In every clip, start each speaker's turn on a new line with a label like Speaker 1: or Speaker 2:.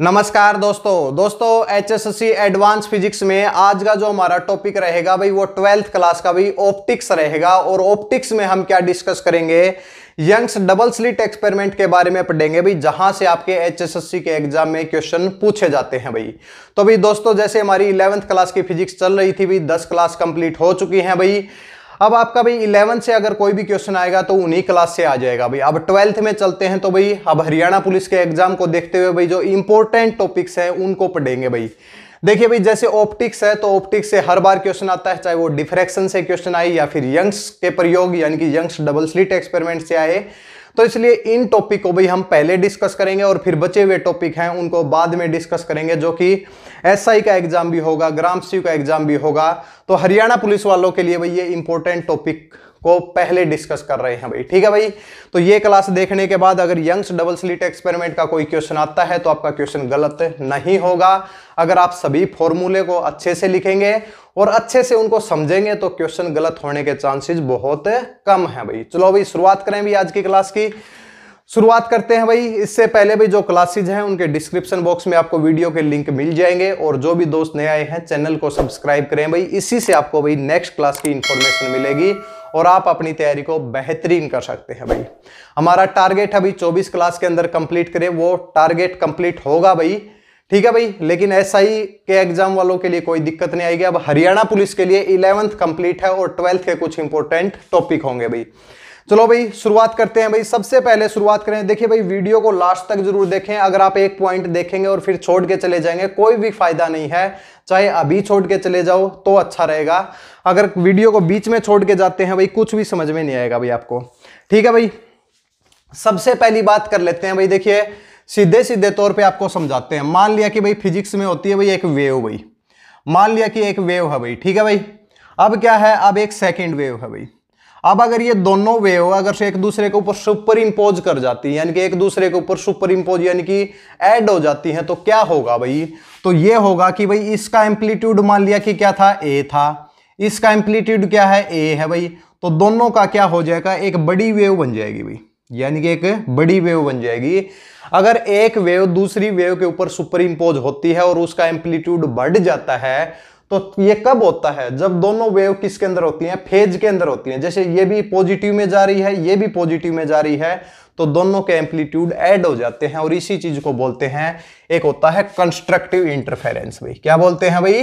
Speaker 1: नमस्कार दोस्तों दोस्तों एचएससी एडवांस फिजिक्स में आज का जो हमारा टॉपिक रहेगा भाई वो ट्वेल्थ क्लास का भाई ऑप्टिक्स रहेगा और ऑप्टिक्स में हम क्या डिस्कस करेंगे यंग्स डबल स्लिट एक्सपेरिमेंट के बारे में पढ़ेंगे भाई जहां से आपके एचएसएससी के एग्जाम में क्वेश्चन पूछे जाते हैं भाई तो भाई दोस्तों जैसे हमारी इलेवंथ क्लास की फिजिक्स चल रही थी भाई दस क्लास कंप्लीट हो चुकी हैं भाई अब आपका भाई इलेवन से अगर कोई भी क्वेश्चन आएगा तो उन्हीं क्लास से आ जाएगा भाई अब ट्वेल्थ में चलते हैं तो भाई अब हरियाणा पुलिस के एग्जाम को देखते हुए भाई जो इंपॉर्टेंट टॉपिक्स हैं उनको पढ़ेंगे भाई देखिए भाई जैसे ऑप्टिक्स है तो ऑप्टिक्स से हर बार क्वेश्चन आता है चाहे वो डिफ्रेक्शन से क्वेश्चन आए या फिर यंग्स के प्रयोग यानी कि यंग्स डबल स्लिट एक्सपेरिमेंट से आए तो इसलिए इन टॉपिक को भी हम पहले डिस्कस करेंगे और फिर बचे हुए टॉपिक हैं उनको बाद में डिस्कस करेंगे जो कि एसआई का एग्जाम भी होगा ग्राम सी का एग्जाम भी होगा तो हरियाणा पुलिस वालों के लिए भाई ये इंपॉर्टेंट टॉपिक को पहले डिस्कस कर रहे हैं भाई ठीक है भाई तो ये क्लास देखने के बाद अगर यंग्स डबल स्लिट एक्सपेरिमेंट का कोई क्वेश्चन आता है तो आपका क्वेश्चन गलत नहीं होगा अगर आप सभी फॉर्मूले को अच्छे से लिखेंगे और अच्छे से उनको समझेंगे तो क्वेश्चन गलत होने के चांसेस बहुत कम है भाई चलो भाई शुरुआत करें भी आज की क्लास की शुरुआत करते हैं भाई इससे पहले भी जो क्लासेज हैं उनके डिस्क्रिप्शन बॉक्स में आपको वीडियो के लिंक मिल जाएंगे और जो भी दोस्त नए आए हैं चैनल को सब्सक्राइब करें भाई इसी से आपको भाई नेक्स्ट क्लास की इंफॉर्मेशन मिलेगी और आप अपनी तैयारी को बेहतरीन कर सकते हैं भाई हमारा टारगेट अभी 24 क्लास के अंदर कंप्लीट करें वो टारगेट कंप्लीट होगा भाई ठीक है भाई लेकिन एस SI के एग्जाम वालों के लिए कोई दिक्कत नहीं आएगी अब हरियाणा पुलिस के लिए इलेवंथ कंप्लीट है और ट्वेल्थ के कुछ इंपॉर्टेंट टॉपिक होंगे भाई चलो भाई शुरुआत करते हैं भाई सबसे पहले शुरुआत करें देखिए भाई वीडियो को लास्ट तक जरूर देखें अगर आप एक पॉइंट देखेंगे और फिर छोड़ के चले जाएंगे कोई भी फायदा नहीं है चाहे अभी छोड़ के चले जाओ तो अच्छा रहेगा अगर वीडियो को बीच में छोड़ के जाते हैं भाई कुछ भी समझ में नहीं आएगा भाई आपको ठीक है भाई सबसे पहली बात कर लेते हैं भाई देखिए सीधे सीधे तौर पर आपको समझाते हैं मान लिया कि भाई फिजिक्स में होती है भाई एक वेव भाई मान लिया कि एक वेव है भाई ठीक है भाई अब क्या है अब एक सेकेंड वेव है भाई अब अगर ये दोनों वेव अगर एक दूसरे के ऊपर सुपर इम्पोज कर जाती है यानी कि एक दूसरे के ऊपर सुपर इम्पोज यानी कि ऐड हो जाती है तो क्या होगा भाई तो ये होगा कि भाई इसका एम्पलीट्यूड मान लिया कि क्या था ए था इसका एम्पलीट्यूड क्या है ए है भाई तो दोनों का क्या हो जाएगा एक बड़ी वेव बन जाएगी भाई यानी कि एक बड़ी वेव बन जाएगी अगर एक वेव दूसरी वेव के ऊपर सुपर इम्पोज होती है और उसका एम्पलीट्यूड बढ़ जाता है तो ये कब होता है जब दोनों वेव किसके अंदर होती हैं फेज के अंदर होती हैं जैसे ये भी पॉजिटिव में जा रही है ये भी पॉजिटिव में जा रही है तो दोनों के एम्पलीट्यूड ऐड हो जाते हैं और इसी चीज को बोलते हैं एक होता है कंस्ट्रक्टिव इंटरफेरेंस भाई क्या बोलते हैं भाई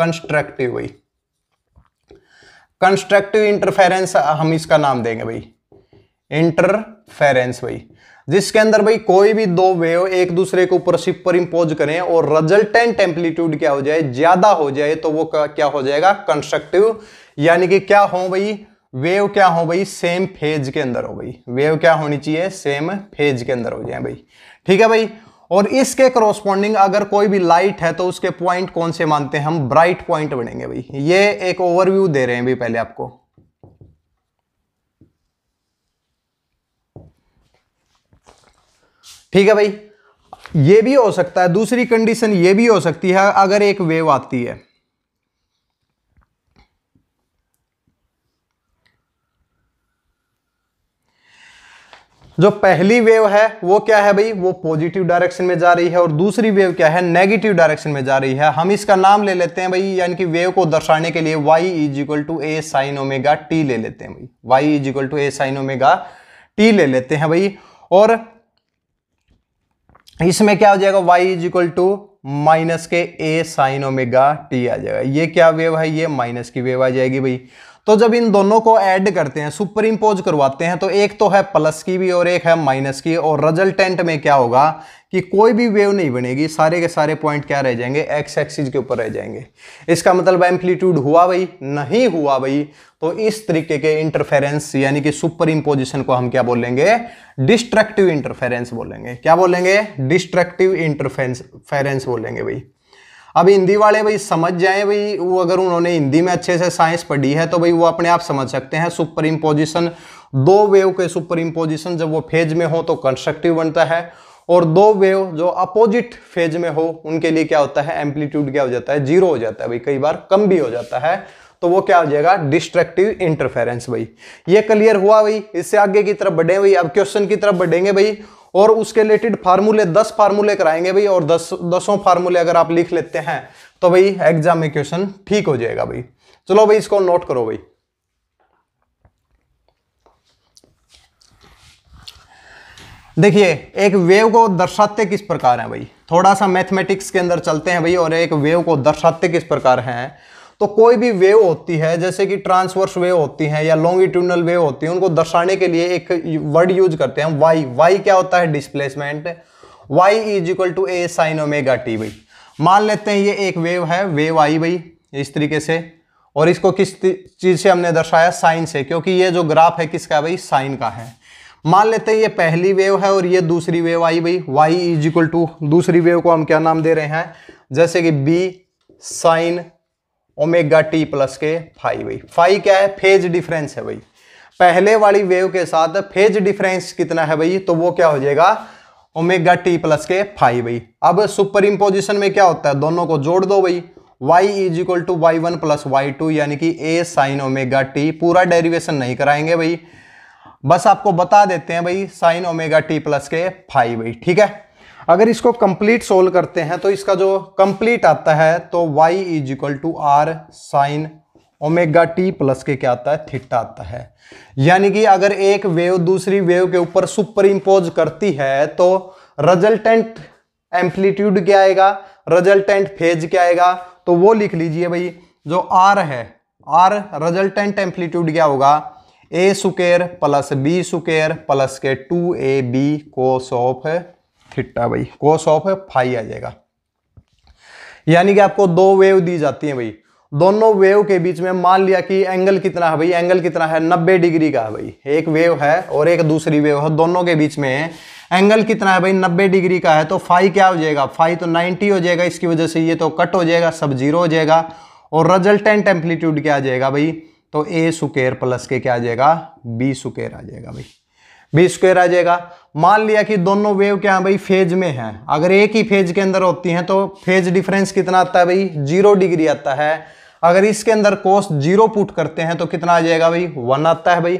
Speaker 1: कंस्ट्रक्टिव भाई कंस्ट्रक्टिव इंटरफेरेंस हम इसका नाम देंगे भाई इंटरफेरेंस भाई जिसके अंदर भाई कोई भी दो वेव एक दूसरे के ऊपर सिपर इंपोज करें और रिजल्टेंट एम्पलीट्यूड क्या हो जाए ज्यादा हो जाए तो वो क्या हो जाएगा कंस्ट्रक्टिव यानी कि क्या हो भाई वेव क्या हो भाई सेम फेज के अंदर हो भाई वेव क्या होनी चाहिए सेम फेज के अंदर हो जाए भाई ठीक है भाई और इसके क्रोस्पॉन्डिंग अगर कोई भी लाइट है तो उसके पॉइंट कौन से मानते हैं हम ब्राइट पॉइंट बनेंगे भाई ये एक ओवरव्यू दे रहे हैं भाई पहले आपको ठीक है भाई ये भी हो सकता है दूसरी कंडीशन ये भी हो सकती है अगर एक वेव आती है जो पहली वेव है वो क्या है भाई वो पॉजिटिव डायरेक्शन में जा रही है और दूसरी वेव क्या है नेगेटिव डायरेक्शन में जा रही है हम इसका नाम ले लेते हैं भाई यानी कि वेव को दर्शाने के लिए y is equal to A sine omega t ले लेते हैं भाई y is equal to A sine omega t ले लेते हैं भाई और इसमें क्या हो जाएगा y is equal to minus k A sine omega t आ जाएगा ये क्या वेव है ये माइनस की वेव आ जाएगी भाई तो जब इन दोनों को ऐड करते हैं सुपर इम्पोज करवाते हैं तो एक तो है प्लस की भी और एक है माइनस की और रिजल्टेंट में क्या होगा कि कोई भी वेव नहीं बनेगी सारे के सारे पॉइंट क्या रह जाएंगे एक्स एक्सिस के ऊपर रह जाएंगे इसका मतलब एम्पलीट्यूड हुआ भाई नहीं हुआ भाई तो इस तरीके के इंटरफेरेंस यानी कि सुपर इम्पोजिशन को हम क्या बोलेंगे डिस्ट्रक्टिव इंटरफेरेंस बोलेंगे क्या बोलेंगे डिस्ट्रक्टिव इंटरफेरेंस बोलेंगे भाई अब हिंदी वाले भाई समझ जाएं भाई वो अगर उन्होंने हिंदी में अच्छे से साइंस पढ़ी है तो भाई वो अपने आप समझ सकते हैं सुपर इम्पोजिशन दो वेव के सुपर इम्पोजिशन जब वो फेज में हो तो कंस्ट्रक्टिव बनता है और दो वेव जो अपोजिट फेज में हो उनके लिए क्या होता है एम्पलीट्यूड क्या हो जाता है जीरो हो जाता है भाई कई बार कम भी हो जाता है तो वो क्या हो जाएगा डिस्ट्रक्टिव इंटरफेरेंस भाई ये क्लियर हुआ भाई इससे आगे की तरफ बढ़े भाई अब क्वेश्चन की तरफ बढ़ेंगे भाई और उसके रिलेटेड फार्मूले दस फार्मूले कराएंगे भाई और दस दसों फार्मूले अगर आप लिख लेते हैं तो भाई एग्जाम में क्वेश्चन ठीक हो जाएगा भाई चलो भाई इसको नोट करो भाई देखिए एक वेव को दर्शाते किस प्रकार है भाई थोड़ा सा मैथमेटिक्स के अंदर चलते हैं भाई और एक वेव को दर्शाते किस प्रकार है तो कोई भी वेव होती है जैसे कि ट्रांसवर्स वेव होती हैं या लॉन्गिट्यूडनल वेव होती है उनको दर्शाने के लिए एक वर्ड यूज करते हैं वाई वाई क्या होता है displacement y is equal to A sine omega t भाई मान लेते हैं ये एक वेव है वेव आई भाई इस तरीके से और इसको किस चीज़ से हमने दर्शाया साइन से क्योंकि ये जो ग्राफ है किसका भाई साइन का है मान लेते हैं ये पहली वेव है और ये दूसरी वेव आई भाई वाई इज इक्वल टू दूसरी वेव को हम क्या नाम दे रहे हैं जैसे कि b sine omega t plus के फाई भाई फाई क्या है फेज डिफरेंस है भाई पहले वाली वेव के साथ फेज डिफरेंस कितना है भाई तो वो क्या हो जाएगा ओमेगा टी प्लस के फाई भाई अब सुपर इम्पोजिशन में क्या होता है दोनों को जोड़ दो भाई y is equal to y one plus y two यानी कि a साइन ओमेगा टी पूरा डेरिवेशन नहीं कराएंगे भाई बस आपको बता देते हैं भाई साइन ओमेगा टी प्लस के फाइव भाई ठीक है अगर इसको कंप्लीट सोल्व करते हैं तो इसका जो कंप्लीट आता है तो y is equal to r sine omega t plus के क्या आता है थीटा आता है यानी कि अगर एक वेव दूसरी वेव के ऊपर सुपर इम्पोज करती है तो रिजल्टेंट एम्पलीट्यूड क्या आएगा रिजल्टेंट फेज क्या आएगा तो वो लिख लीजिए भाई जो आर है आर रिजल्टेंट एम्पलीट्यूड क्या होगा a square plus B square plus के two A B cos of theta भाई कोस ऑफ फाई आ जाएगा यानी कि आपको दो वेव दी जाती है भाई दोनों वेव के बीच में मान लिया कि एंगल कितना है भाई एंगल कितना है 90 डिग्री का है भाई एक वेव है और एक दूसरी वेव है दोनों के बीच में एंगल कितना है भाई 90 डिग्री का है तो फाइव क्या हो जाएगा फाइव तो 90 हो जाएगा इसकी वजह से ये तो कट हो जाएगा सब जीरो हो जाएगा और रिजल्टेंट एम्पलीट्यूड क्या आ जाएगा भाई तो ए सुकेर प्लस के क्या आ जाएगा बी सुकेर आ जाएगा भाई बी स्क्वेयर आ जाएगा मान लिया कि दोनों वेव क्या है भाई फेज में है अगर एक ही फेज के अंदर होती हैं तो फेज डिफरेंस कितना आता है भाई जीरो डिग्री आता है अगर इसके अंदर कोस जीरो पुट करते हैं तो कितना आ जाएगा भाई वन आता है भाई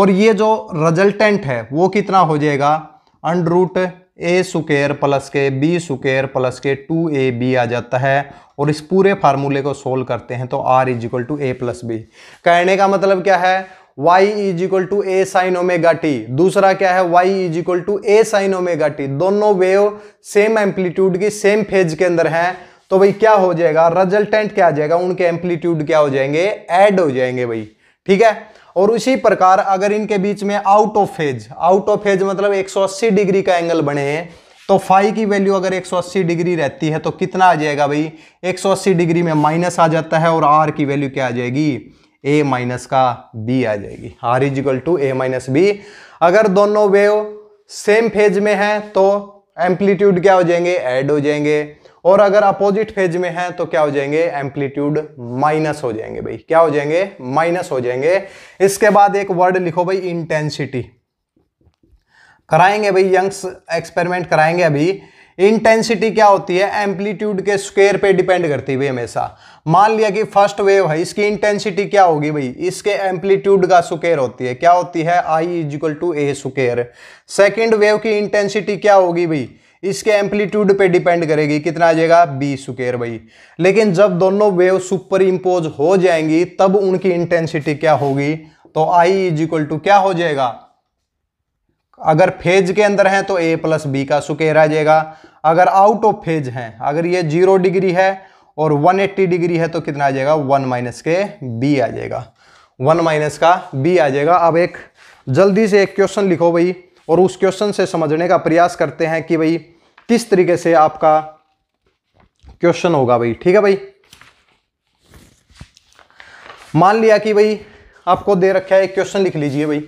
Speaker 1: और ये जो रिजल्टेंट है वो कितना हो जाएगा under root a square plus के बी सुकेयर प्लस के टू ए बी आ जाता है और इस पूरे फार्मूले को सोल्व करते हैं तो r is equal to a plus b कहने का मतलब क्या है y is equal to A sine omega t दूसरा क्या है y is equal to A sine omega t दोनों वेव सेम एम्पलीट्यूड की सेम फेज के अंदर है तो भाई क्या हो जाएगा रिजल्टेंट क्या आ जाएगा उनके एम्पलीट्यूड क्या हो जाएंगे एड हो जाएंगे भाई ठीक है और उसी प्रकार अगर इनके बीच में out of phase out of phase मतलब 180 डिग्री का एंगल बने हैं तो फाइव की वैल्यू अगर 180 डिग्री रहती है तो कितना आ जाएगा भाई 180 डिग्री में माइनस आ जाता है और आर की वैल्यू क्या आ जाएगी ए माइनस का बी आ जाएगी r is equal to a minus b अगर दोनों वेव सेम फेज में है तो एम्पलीट्यूड क्या हो जाएंगे ऐड हो जाएंगे और अगर अपोजिट फेज में है तो क्या हो जाएंगे एम्पलीट्यूड माइनस हो जाएंगे भाई क्या हो जाएंगे माइनस हो जाएंगे इसके बाद एक वर्ड लिखो भाई इंटेंसिटी कराएंगे भाई यंग्स एक्सपेरिमेंट कराएंगे अभी इंटेंसिटी क्या होती है एम्पलीट्यूड के स्क्वेयर पे डिपेंड करती है हमेशा मान लिया कि फर्स्ट वेव है इसकी इंटेंसिटी क्या होगी भाई इसके एम्पलीट्यूड का स्क्वेयर होती है क्या होती है I is equal to a square second wave की इंटेंसिटी क्या होगी भाई इसके एम्पलीट्यूड पे डिपेंड करेगी कितना आ जाएगा बी सुकेर भाई लेकिन जब दोनों वेव सुपर इम्पोज हो जाएंगी तब उनकी इंटेंसिटी क्या होगी तो आई इज इक्वल टू क्या हो जाएगा अगर फेज के अंदर हैं तो ए प्लस बी का सुकेर आ जाएगा अगर आउट ऑफ फेज हैं अगर ये जीरो डिग्री है और 180 डिग्री है तो कितना आ जाएगा वन माइनस के बी आ जाएगा वन माइनस का बी आ जाएगा अब एक जल्दी से एक क्वेश्चन लिखो भाई और उस क्वेश्चन से समझने का प्रयास करते हैं कि भाई किस तरीके से आपका क्वेश्चन होगा भाई ठीक है भाई मान लिया कि भाई आपको दे रखा है एक क्वेश्चन लिख लीजिए भाई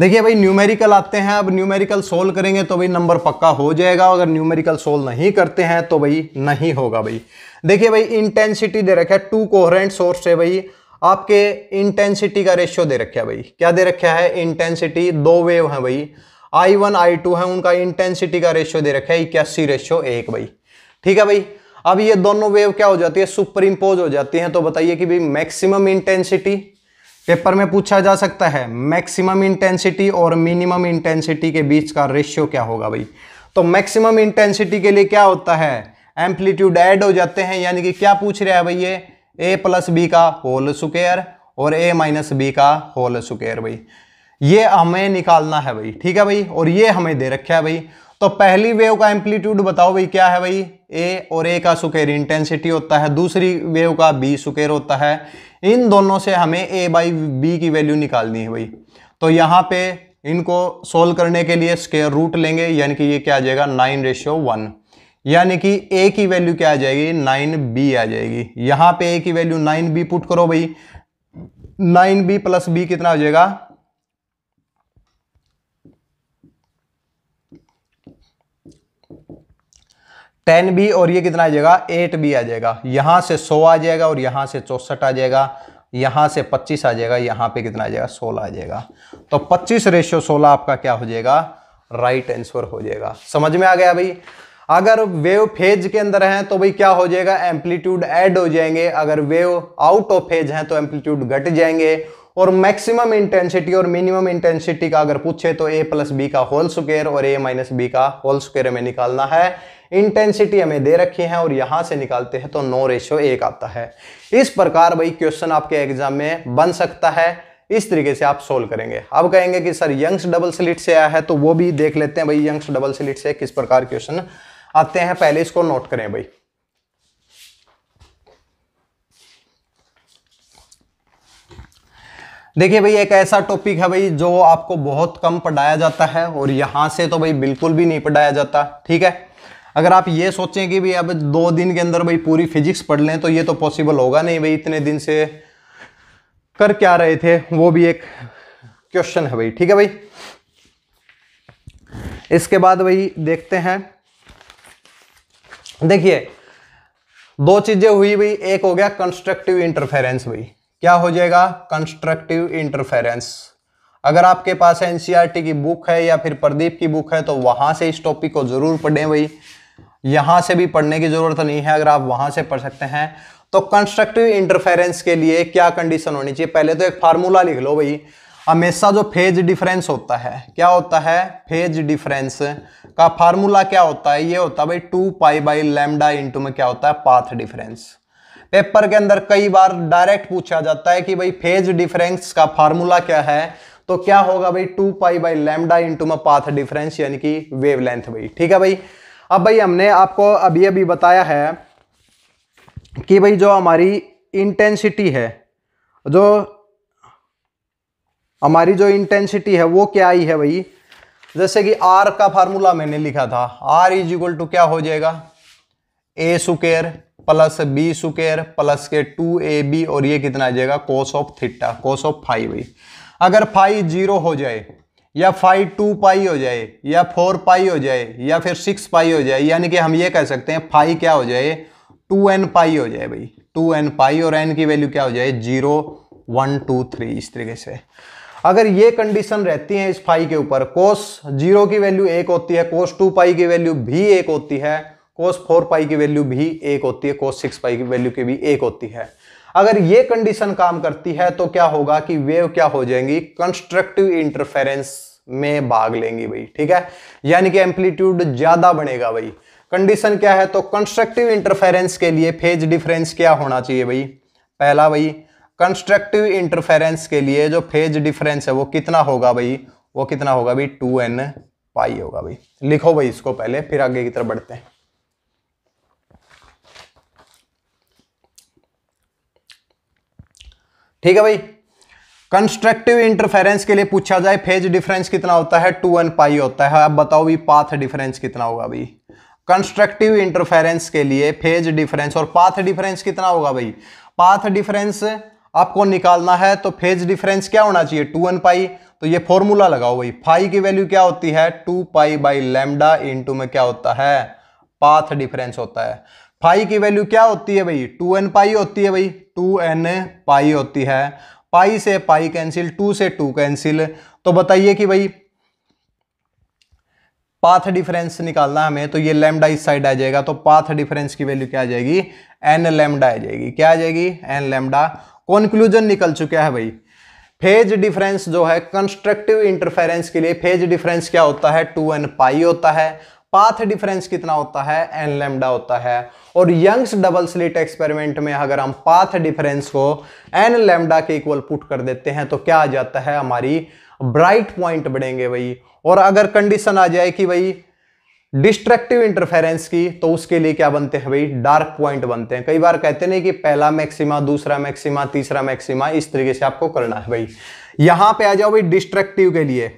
Speaker 1: देखिए भाई न्यूमेरिकल आते हैं अब न्यूमेरिकल सोल्व करेंगे तो भाई नंबर पक्का हो जाएगा अगर न्यूमेरिकल सोल्व नहीं करते हैं तो भाई नहीं होगा भाई देखिए भाई इंटेंसिटी दे रखा है टू कोहरेंट सोर्स है भाई आपके इंटेंसिटी का रेशियो दे रखा है भाई क्या दे रखा है इंटेंसिटी दो वेव है भाई आई वन आई टू है उनका इंटेंसिटी का रेशियो दे रखा है इक्यासी रेशियो एक भाई ठीक है भाई अब ये दोनों वेव क्या हो जाती है सुपर इम्पोज हो जाती हैं तो बताइए कि भाई मैक्सिमम इंटेंसिटी पेपर में पूछा जा सकता है मैक्सिमम इंटेंसिटी और मिनिमम इंटेंसिटी के बीच का रेशियो क्या होगा भाई तो मैक्सिमम इंटेंसिटी के लिए क्या होता है एम्पलीट्यूड ऐड हो जाते हैं यानी कि क्या पूछ रहा है भाई ये ए प्लस बी का होल स्क्र और ए माइनस बी का होल स्क्र भाई ये हमें निकालना है भाई ठीक है भाई और ये हमें दे रखा है भाई तो पहली वेव का एम्पलीट्यूड बताओ भाई क्या है भाई ए और ए का सुकेर इंटेंसिटी होता है दूसरी वेव का बी सुकेर होता है इन दोनों से हमें ए बाई बी की वैल्यू निकालनी है भाई तो यहाँ पे इनको सोल्व करने के लिए स्केयर रूट लेंगे यानी कि ये क्या आ जाएगा नाइन रेशियो वन यानी कि ए की वैल्यू क्या आ जाएगी नाइन बी आ जाएगी यहाँ पे ए की वैल्यू नाइन बी पुट करो भाई नाइन बी प्लस बी कितना हो जाएगा टेन बी और ये कितना आ जाएगा एट बी आ जाएगा यहाँ से सौ आ जाएगा और यहाँ से चौसठ आ जाएगा यहाँ से पच्चीस आ जाएगा यहाँ पे कितना आ जाएगा सोलह आ जाएगा तो पच्चीस रेशियो सोलह आपका क्या हो जाएगा राइट आंसर हो जाएगा समझ में आ गया भाई अगर वेव फेज के अंदर हैं तो भाई क्या हो जाएगा एम्पलीट्यूड ऐड हो जाएंगे अगर वेव आउट ऑफ फेज हैं तो एम्पलीट्यूड घट जाएंगे और मैक्सिमम इंटेंसिटी और मिनिमम इंटेंसिटी का अगर पूछे तो ए प्लस बी का होल स्क्र और ए माइनस बी का होल स्क्र में निकालना है इंटेंसिटी हमें दे रखी है और यहां से निकालते हैं तो नो रेशियो एक आता है इस प्रकार भाई क्वेश्चन आपके एग्जाम में बन सकता है इस तरीके से आप सोल्व करेंगे अब कहेंगे कि सर यंग्स डबल स्लिट से आया है तो वो भी देख लेते हैं भाई यंग्स डबल स्लिट से किस प्रकार क्वेश्चन आते हैं पहले इसको नोट करें भाई देखिए भाई एक ऐसा टॉपिक है भाई जो आपको बहुत कम पढ़ाया जाता है और यहां से तो भाई बिल्कुल भी नहीं पढ़ाया जाता ठीक है अगर आप ये सोचें कि भाई अब दो दिन के अंदर भाई पूरी फिजिक्स पढ़ लें तो ये तो पॉसिबल होगा नहीं भाई इतने दिन से कर क्या रहे थे वो भी एक क्वेश्चन है भाई ठीक है भाई इसके बाद भाई देखते हैं देखिए दो चीजें हुई भाई एक हो गया कंस्ट्रक्टिव इंटरफेरेंस भाई क्या हो जाएगा कंस्ट्रक्टिव इंटरफेरेंस अगर आपके पास एनसीईआरटी e की बुक है या फिर प्रदीप की बुक है तो वहां से इस टॉपिक को जरूर पढ़ें भाई यहां से भी पढ़ने की ज़रूरत नहीं है अगर आप वहां से पढ़ सकते हैं तो कंस्ट्रक्टिव इंटरफेरेंस के लिए क्या कंडीशन होनी चाहिए पहले तो एक फार्मूला लिख लो भाई हमेशा जो फेज डिफरेंस होता है क्या होता है फेज डिफरेंस का फार्मूला क्या होता है ये होता है भाई two pi by lambda into में क्या होता है पाथ डिफरेंस पेपर के अंदर कई बार डायरेक्ट पूछा जाता है कि भाई फेज डिफरेंस का फार्मूला क्या है तो क्या होगा भाई two pi by lambda into में पाथ डिफरेंस यानी कि वेवलेंथ भाई ठीक है भाई अब भाई हमने आपको अभी अभी बताया है कि भाई जो हमारी इंटेंसिटी है जो हमारी जो इंटेंसिटी है वो क्या आई है भाई जैसे कि आर का फार्मूला मैंने लिखा था आर इज इक्वल टू क्या हो जाएगा ए square plus B square plus के टू ए बी और ये कितना आ जाएगा cos of theta cos of phi अगर फाइव जीरो हो जाए या फाइव टू पाई हो जाए या फोर पाई हो जाए या फिर सिक्स पाई हो जाए यानी कि हम ये कह सकते हैं फाई क्या हो जाए टू एन पाई हो जाए भाई टू एन पाई और एन की वैल्यू क्या हो जाए जीरो वन टू थ्री इस तरीके से अगर ये कंडीशन रहती है इस फाई के ऊपर कोस जीरो की वैल्यू एक होती है कोस टू पाई की वैल्यू भी एक होती है कोस फोर पाई की वैल्यू भी एक होती है कोस सिक्स पाई की वैल्यू की भी एक होती है अगर ये कंडीशन काम करती है तो क्या होगा कि वेव क्या हो जाएंगी कंस्ट्रक्टिव इंटरफेरेंस में भाग लेंगी भाई ठीक है यानी कि एम्पलीट्यूड ज्यादा बनेगा भाई कंडीशन क्या है तो कंस्ट्रक्टिव इंटरफेरेंस के लिए फेज डिफरेंस क्या होना चाहिए भाई पहला भाई कंस्ट्रक्टिव इंटरफेरेंस के लिए जो फेज डिफरेंस है वो कितना होगा भाई वो कितना होगा भाई टू एन पाई होगा भाई लिखो भाई इसको पहले फिर आगे की तरफ बढ़ते हैं ठीक है भाई कंस्ट्रक्टिव इंटरफेरेंस के लिए पूछा जाए फेज डिफरेंस कितना होता है टू एन पाई होता है अब बताओ भी पाथ डिफरेंस कितना होगा भाई कंस्ट्रक्टिव इंटरफेरेंस के लिए फेज डिफरेंस और पाथ डिफरेंस कितना होगा भाई पाथ डिफरेंस आपको निकालना है तो फेज डिफरेंस क्या होना चाहिए टू एन पाई तो ये फॉर्मूला लगाओ भाई फाई की वैल्यू क्या होती है two pi by lambda into में क्या होता है पाथ डिफरेंस होता है फाई की वैल्यू क्या होती है भाई टू एन पाई होती है भाई टू एन पाई होती है पाई से पाई कैंसिल टू से टू कैंसिल तो बताइए कि भाई पाथ डिफरेंस निकालना हमें तो ये लेमडा इस साइड आ जाएगा तो पाथ डिफरेंस की वैल्यू क्या आ जाएगी एन लेमडा आ जाएगी क्या आ जाएगी एन लेमडा कॉन्क्लूजन निकल चुका है भाई फेज डिफरेंस जो है कंस्ट्रक्टिव इंटरफेरेंस के लिए फेज डिफरेंस क्या होता है टू एन पाई होता है पाथ डिफरेंस कितना होता है एन लेमडा होता है और यंग्स डबल स्लिट एक्सपेरिमेंट में अगर हम पाथ डिफरेंस को एन लेमडा के इक्वल पुट कर देते हैं तो क्या आ जाता है हमारी ब्राइट पॉइंट बढ़ेंगे भाई और अगर कंडीशन आ जाए कि भाई डिस्ट्रक्टिव इंटरफेरेंस की तो उसके लिए क्या बनते हैं भाई डार्क पॉइंट बनते हैं कई बार कहते नहीं कि पहला मैक्सिमा दूसरा मैक्सिमा तीसरा मैक्सिमा इस तरीके से आपको करना है भाई यहां पे आ जाओ भाई डिस्ट्रक्टिव के लिए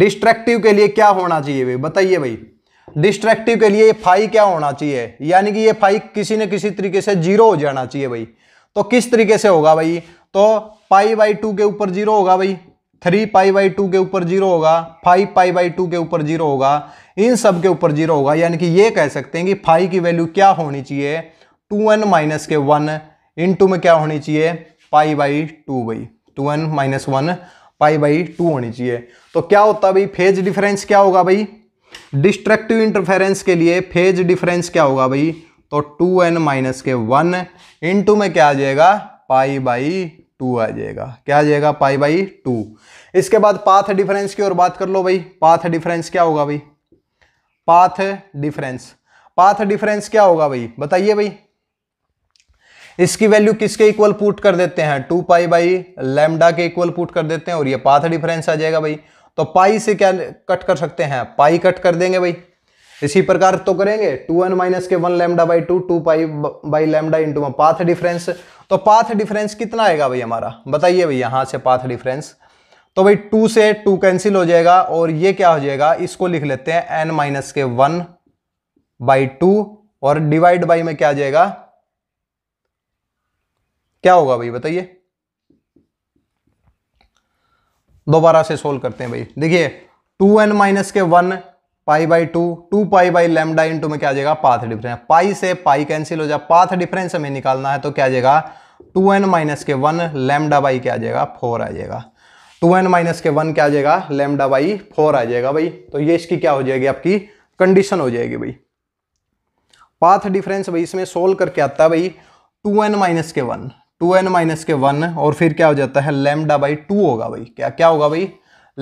Speaker 1: डिस्ट्रैक्टिव के लिए क्या होना चाहिए भाई बताइए भाई डिस्ट्रैक्टिव के लिए फाई क्या होना चाहिए यानी कि ये फाई किसी न किसी तरीके से जीरो हो जाना चाहिए भाई तो किस तरीके से होगा भाई तो पाई बाई टू के ऊपर जीरो होगा भाई थ्री पाई बाई टू के ऊपर जीरो होगा फाइव पाई बाई टू के ऊपर जीरो होगा इन सब के ऊपर जीरो होगा यानी कि ये कह सकते हैं कि फाइव की वैल्यू क्या होनी चाहिए टू एन माइनस के वन इन टू में क्या होनी चाहिए पाई बाई टू भाई two N minus one pi by two होनी चाहिए तो क्या होता भाई फेज डिफरेंस क्या होगा भाई डिस्ट्रक्टिव इंटरफेरेंस के लिए फेज डिफरेंस क्या होगा भाई तो टू एन माइनस के वन इन टू में क्या आ जाएगा पाई बाई टू आ जाएगा क्या आ जाएगा पाई बाई टू इसके बाद पाथ डिफरेंस की ओर बात कर लो भाई पाथ डिफरेंस क्या होगा भाई पाथ डिफरेंस पाथ डिफरेंस क्या होगा भाई बताइए भाई इसकी वैल्यू किसके इक्वल पुट कर देते हैं टू पाई बाई लेमडा के इक्वल पुट कर देते हैं और ये पाथ डिफरेंस आ जाएगा भाई तो पाई से क्या कट कर सकते हैं पाई कट कर देंगे भाई इसी प्रकार तो करेंगे टू एन माइनस के one lambda by two two pi by lambda into path difference तो पाथ डिफरेंस कितना आएगा भाई हमारा बताइए भाई यहाँ से पाथ डिफरेंस तो भाई टू से टू कैंसिल हो जाएगा और ये क्या हो जाएगा इसको लिख लेते हैं एन माइनस के वन बाई टू और डिवाइड बाई में क्या आ जाएगा क्या होगा भाई बताइए दोबारा से सोल्व करते हैं भाई देखिए टू एन माइनस के one pi by two two pi by lambda into में क्या आ जाएगा पाथ डिफरेंस पाई से पाई कैंसिल हो जाए पाथ डिफरेंस हमें निकालना है तो क्या आ जाएगा टू एन माइनस के वन लेमडा बाई क्या आ जाएगा फोर आ जाएगा टू एन माइनस के वन क्या आ जाएगा लेमडा बाई फोर आ जाएगा भाई तो ये इसकी क्या हो जाएगी आपकी कंडीशन हो जाएगी भाई पाथ डिफरेंस भाई इसमें सोल्व करके आता है भाई टू एन माइनस के वन टू एन माइनस के वन और फिर क्या हो जाता है लेमडा बाई टू होगा भाई क्या क्या होगा भाई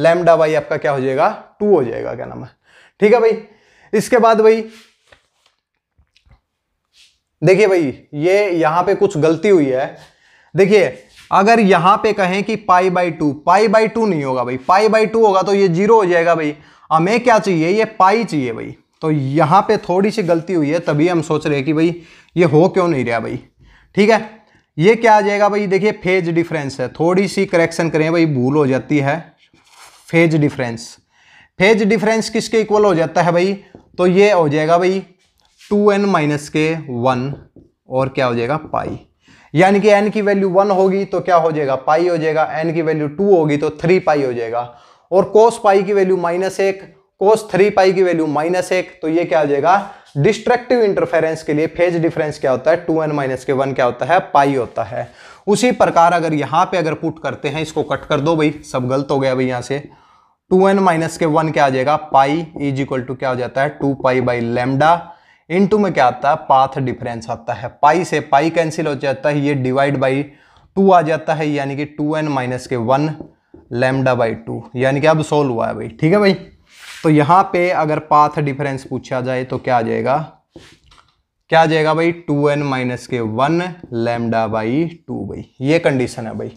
Speaker 1: लेमडा बाई आपका क्या हो जाएगा टू हो जाएगा क्या नाम है ठीक है भाई इसके बाद भाई देखिए भाई ये यहां पे कुछ गलती हुई है देखिए अगर यहां पे कहें कि pi by two pi by two नहीं होगा भाई पाई बाई टू होगा तो ये जीरो हो जाएगा भाई हमें क्या चाहिए ये पाई चाहिए भाई तो यहां पे थोड़ी सी गलती हुई है तभी हम सोच रहे हैं कि भाई ये हो क्यों नहीं रहा भाई ठीक है ये क्या आ जाएगा भाई देखिए फेज डिफरेंस है थोड़ी सी करेक्शन करें भाई भूल हो जाती है फेज डिफरेंस फेज डिफरेंस किसके इक्वल हो जाता है भाई तो ये हो जाएगा भाई टू एन माइनस के वन और क्या हो जाएगा पाई यानी कि एन की वैल्यू वन होगी तो क्या हो जाएगा पाई हो जाएगा एन की वैल्यू टू होगी तो थ्री पाई हो जाएगा और कोस पाई की वैल्यू माइनस एक कोस थ्री पाई की वैल्यू माइनस एक तो ये क्या हो जाएगा डिस्ट्रक्टिव इंटरफेरेंस के लिए फेज डिफरेंस क्या होता है टू एन माइनस के वन क्या होता है पाई होता है उसी प्रकार अगर यहां पे अगर पुट करते हैं इसको कट कर दो भाई सब गलत हो गया भाई यहां से टू एन माइनस के वन क्या आ जाएगा पाई इज इक्वल टू क्या हो जाता है two pi by lambda into में क्या आता है पाथ डिफरेंस आता है पाई से पाई कैंसिल हो जाता है ये डिवाइड बाई टू आ जाता है यानी कि टू एन माइनस के वन लेमडा बाई टू यानी कि अब सोल्व हुआ है भाई ठीक है भाई तो यहाँ पे अगर पाथ डिफरेंस पूछा जाए तो क्या आ जाएगा क्या आ जाएगा भाई टू एन माइनस के one lambda by two by ये कंडीशन है भाई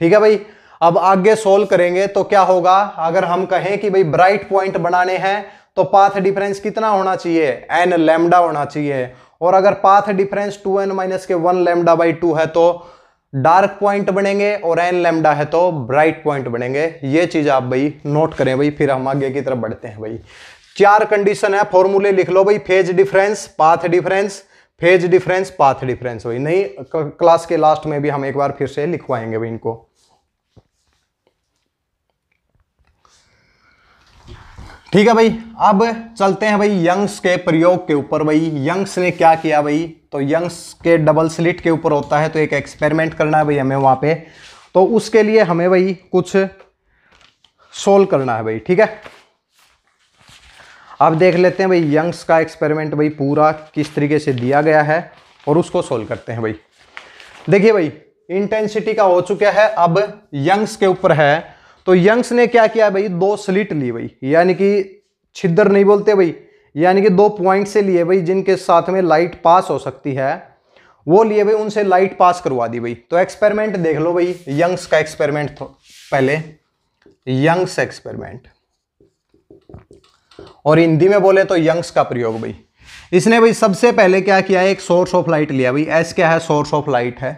Speaker 1: ठीक है भाई अब आगे सोल्व करेंगे तो क्या होगा अगर हम कहें कि भाई ब्राइट पॉइंट बनाने हैं तो पाथ डिफरेंस कितना होना चाहिए एन लेमडा होना चाहिए और अगर path difference two N minus के वन लेमडा बाई टू है तो डार्क पॉइंट बनेंगे और एन लेमडा है तो ब्राइट पॉइंट बनेंगे ये चीज़ आप भाई नोट करें भाई फिर हम आगे की तरफ बढ़ते हैं भाई चार कंडीशन है फॉर्मूले लिख लो भाई phase difference path difference phase difference path difference भाई नहीं क्लास के लास्ट में भी हम एक बार फिर से लिखवाएंगे भाई इनको ठीक है भाई अब चलते हैं भाई यंग्स के प्रयोग के ऊपर भाई यंग्स ने क्या किया भाई तो यंग्स के डबल स्लिट के ऊपर होता है तो एक एक्सपेरिमेंट करना है भाई हमें वहाँ पे तो उसके लिए हमें भाई कुछ सोल्व करना है भाई ठीक है अब देख लेते हैं भाई यंग्स का एक्सपेरिमेंट भाई पूरा किस तरीके से दिया गया है और उसको सोल्व करते हैं भाई देखिए भाई इंटेंसिटी का हो चुका है अब यंग्स के ऊपर है तो यंग्स ने क्या किया भाई दो स्लिट ली भाई यानी कि छिद्र नहीं बोलते भाई यानी कि दो पॉइंट से लिए भाई जिनके साथ में लाइट पास हो सकती है वो लिए भाई उनसे लाइट पास करवा दी भाई तो एक्सपेरिमेंट देख लो भाई यंग्स का एक्सपेरिमेंट तो पहले यंग्स एक्सपेरिमेंट और हिंदी में बोले तो यंग्स का प्रयोग भाई इसने भाई सबसे पहले क्या किया है एक सोर्स ऑफ लाइट लिया भाई एस क्या है सोर्स ऑफ लाइट है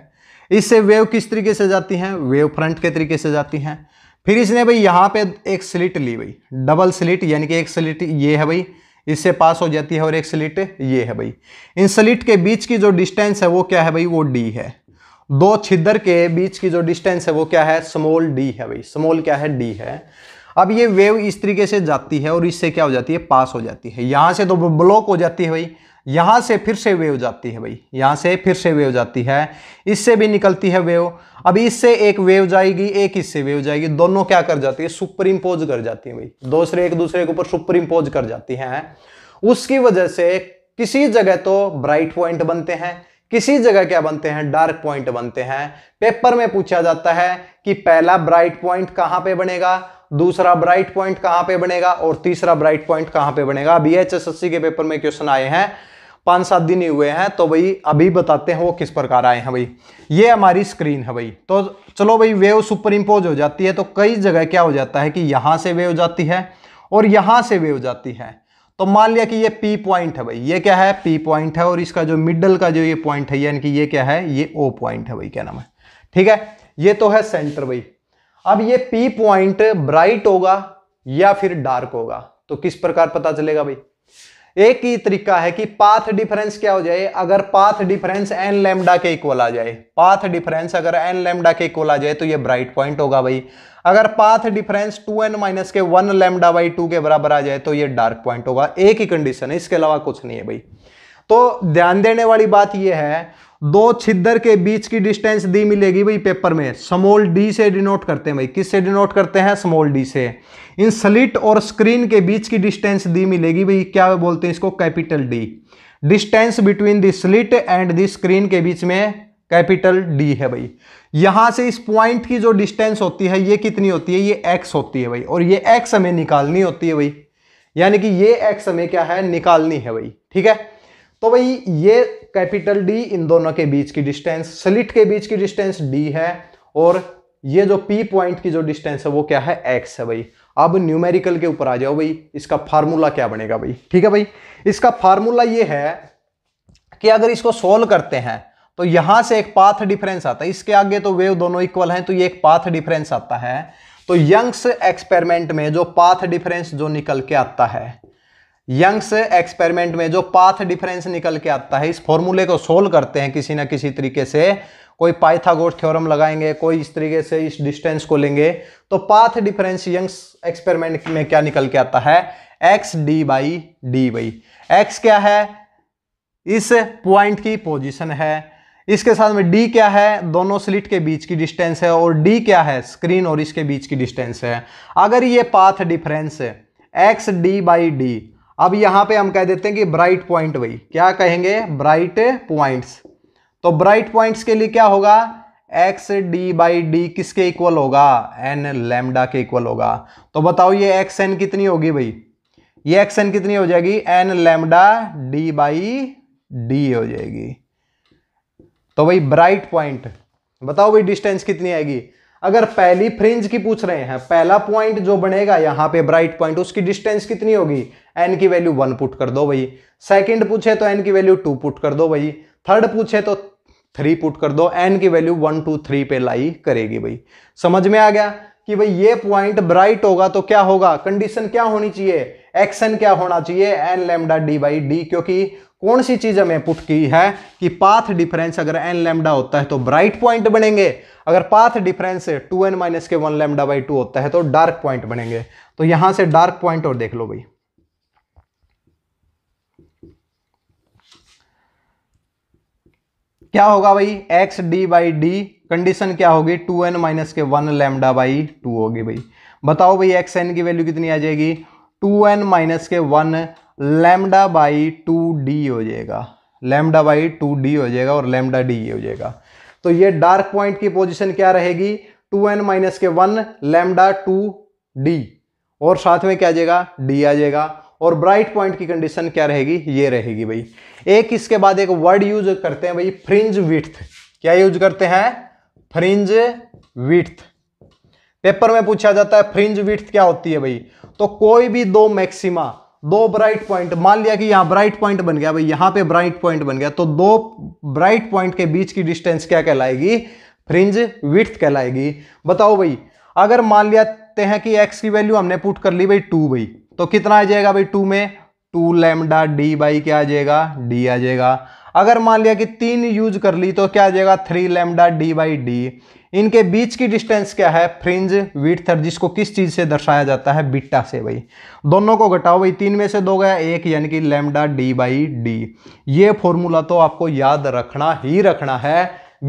Speaker 1: इससे वेव किस तरीके से जाती हैं वेव फ्रंट के तरीके से जाती हैं फिर इसने भाई यहाँ पे एक स्लिट ली भाई डबल स्लिट यानी कि एक स्लिट ये है भाई इससे पास हो जाती है और एक स्लिट ये है भाई इन स्लिट के बीच की जो डिस्टेंस है वो क्या है भाई वो डी है दो छिद्र के बीच की जो डिस्टेंस है वो क्या है स्मॉल डी है भाई स्मॉल क्या है डी है अब ये वेव इस तरीके से जाती है और इससे क्या हो जाती है पास हो जाती है यहाँ से तो ब्लॉक हो जाती है भाई यहां से फिर से वेव जाती है भाई यहां से फिर से वेव जाती है इससे भी निकलती है वेव अभी इससे एक वेव जाएगी एक इससे वेव जाएगी दोनों क्या कर जाती है सुपर इंपोज कर जाती है भाई दूसरे एक दूसरे के ऊपर सुपर इंपोज कर जाती है उसकी वजह से किसी जगह तो ब्राइट पॉइंट बनते हैं किसी जगह क्या बनते हैं डार्क पॉइंट बनते हैं पेपर में पूछा जाता है कि पहला ब्राइट पॉइंट कहां पे बनेगा दूसरा ब्राइट पॉइंट कहां पे बनेगा और तीसरा ब्राइट पॉइंट कहां पे बनेगा बी एच के पेपर में क्वेश्चन आए हैं पाँच सात दिन ही हुए हैं तो भाई अभी बताते हैं वो किस प्रकार आए हैं भाई ये हमारी स्क्रीन है भाई तो चलो भाई वेव सुपर इम्पोज हो जाती है तो कई जगह क्या हो जाता है कि यहाँ से वेव जाती है और यहाँ से वेव जाती है तो मान लिया कि ये पी पॉइंट है भाई ये क्या है पी पॉइंट है और इसका जो मिडल का जो ये पॉइंट है यानी कि ये क्या है ये ओ पॉइंट है भाई क्या नाम है ठीक है ये तो है सेंटर भाई अब ये पी पॉइंट ब्राइट होगा या फिर डार्क होगा तो किस प्रकार पता चलेगा भाई एक ही तरीका है कि पाथ डिफरेंस क्या हो जाए अगर पाथ डिफरेंस एन लेमडा के इक्वल आ जाए पाथ डिफरेंस अगर एन लेमडा के इक्वल आ जाए तो ये ब्राइट पॉइंट होगा भाई अगर path difference two N minus के वन लेमडा बाई टू के बराबर आ जाए तो ये डार्क पॉइंट होगा एक ही कंडीशन है इसके अलावा कुछ नहीं है भाई तो ध्यान देने वाली बात यह है दो छिद्र के बीच की डिस्टेंस दी मिलेगी भाई पेपर में स्मॉल डी से डिनोट करते हैं भाई किस से डिनोट करते हैं स्मॉल डी से इन स्लिट और स्क्रीन के बीच की डिस्टेंस दी मिलेगी भाई क्या बोलते हैं इसको capital d distance between the slit and the screen के बीच में कैपिटल डी है भाई यहां से इस पॉइंट की जो डिस्टेंस होती है ये कितनी होती है ये एक्स होती है भाई और ये एक्स हमें निकालनी होती है भाई यानी कि ये एक्स हमें क्या है निकालनी है भाई ठीक है तो भाई ये कैपिटल डी इन दोनों के बीच की डिस्टेंस स्लिट के बीच की डिस्टेंस डी है और ये जो पी पॉइंट की जो डिस्टेंस है वो क्या है एक्स है भाई अब न्यूमेरिकल के ऊपर आ जाओ भाई इसका फार्मूला क्या बनेगा भाई ठीक है भाई इसका फार्मूला ये है कि अगर इसको सोल्व करते हैं तो यहां से एक पाथ डिफरेंस आता है इसके आगे तो वेव दोनों इक्वल हैं तो ये एक पाथ डिफरेंस आता है तो यंग्स एक्सपेरिमेंट में जो पाथ डिफरेंस जो निकल के आता है यंग्स एक्सपेरिमेंट में जो पाथ डिफरेंस निकल के आता है इस फॉर्मूले को सोल्व करते हैं किसी ना किसी तरीके से कोई पाइथागोर थ्योरम लगाएंगे कोई इस तरीके से इस डिस्टेंस को लेंगे तो पाथ डिफरेंस यंग्स एक्सपेरिमेंट में क्या निकल के आता है x D by d by x क्या है इस पॉइंट की पोजिशन है इसके साथ में डी क्या है दोनों स्लिट के बीच की डिस्टेंस है और डी क्या है स्क्रीन और इसके बीच की डिस्टेंस है अगर ये पाथ डिफरेंस है एक्स डी बाई डी अब यहां पे हम कह देते हैं कि ब्राइट पॉइंट वही क्या कहेंगे ब्राइट पॉइंट्स तो ब्राइट पॉइंट्स के लिए क्या होगा एक्स डी बाई डी किसके इक्वल होगा एन लेमडा के इक्वल होगा तो बताओ ये एक्स एन कितनी होगी भाई ये एक्स एन कितनी हो जाएगी n lambda D by D हो जाएगी तो भाई ब्राइट पॉइंट बताओ भाई डिस्टेंस कितनी आएगी अगर पहली फ्रिंज की पूछ रहे हैं पहला पॉइंट जो बनेगा यहाँ पे ब्राइट पॉइंट उसकी डिस्टेंस कितनी होगी एन की वैल्यू वन पुट कर दो भाई सेकंड पूछे तो एन की वैल्यू टू पुट कर दो भाई थर्ड पूछे तो थ्री पुट कर दो एन की वैल्यू वन टू थ्री पे लाई करेगी भाई समझ में आ गया कि भाई ये पॉइंट ब्राइट होगा तो क्या होगा कंडीशन क्या होनी चाहिए एक्शन क्या होना चाहिए n lambda D by d क्योंकि कौन सी चीज हमें पुट की है कि पाथ डिफरेंस अगर एन लेमडा होता है तो ब्राइट पॉइंट बनेंगे अगर path difference two N minus के वन लेमडा बाई टू होता है तो डार्क पॉइंट बनेंगे तो यहां से डार्क पॉइंट और देख लो भाई क्या होगा भाई x D by d condition क्या होगी टू एन माइनस के वन लेमडा बाई टू होगी भाई बताओ भाई एक्स एन की वैल्यू कितनी आ जाएगी टू एन माइनस के one lambda by two d हो जाएगा लेमडा बाई टू डी हो जाएगा और लेमडा डी हो जाएगा तो ये डार्क पॉइंट की पोजीशन क्या रहेगी टू एन माइनस के वन लेमडा टू डी और साथ में क्या आ जाएगा डी आ जाएगा और ब्राइट पॉइंट की कंडीशन क्या रहेगी ये रहेगी भाई एक इसके बाद एक वर्ड यूज करते हैं भाई फ्रिंज विथ क्या यूज करते हैं फ्रिंज विथ पेपर में पूछा जाता है फ्रिंज विथ क्या होती है भाई तो कोई भी दो मैक्सिमा दो ब्राइट पॉइंट मान लिया कि यहां ब्राइट पॉइंट बन गया भाई यहां पे ब्राइट पॉइंट बन गया तो दो ब्राइट पॉइंट के बीच की डिस्टेंस क्या कहलाएगी फ्रिंज विथ कहलाएगी बताओ भाई अगर मान लेते हैं कि एक्स की वैल्यू हमने पुट कर ली भाई टू भाई तो कितना आ जाएगा भाई टू में टू लेमडा डी बाई क्या आ जाएगा डी आ जाएगा अगर मान लिया कि तीन यूज कर ली तो क्या आ जाएगा three lambda D by d इनके बीच की डिस्टेंस क्या है फ्रिंज विथ जिसको किस चीज़ से दर्शाया जाता है बिट्टा से भाई दोनों को घटाओ भाई तीन में से दो गया एक यानी कि लेमडा डी बाई डी ये फॉर्मूला तो आपको याद रखना ही रखना है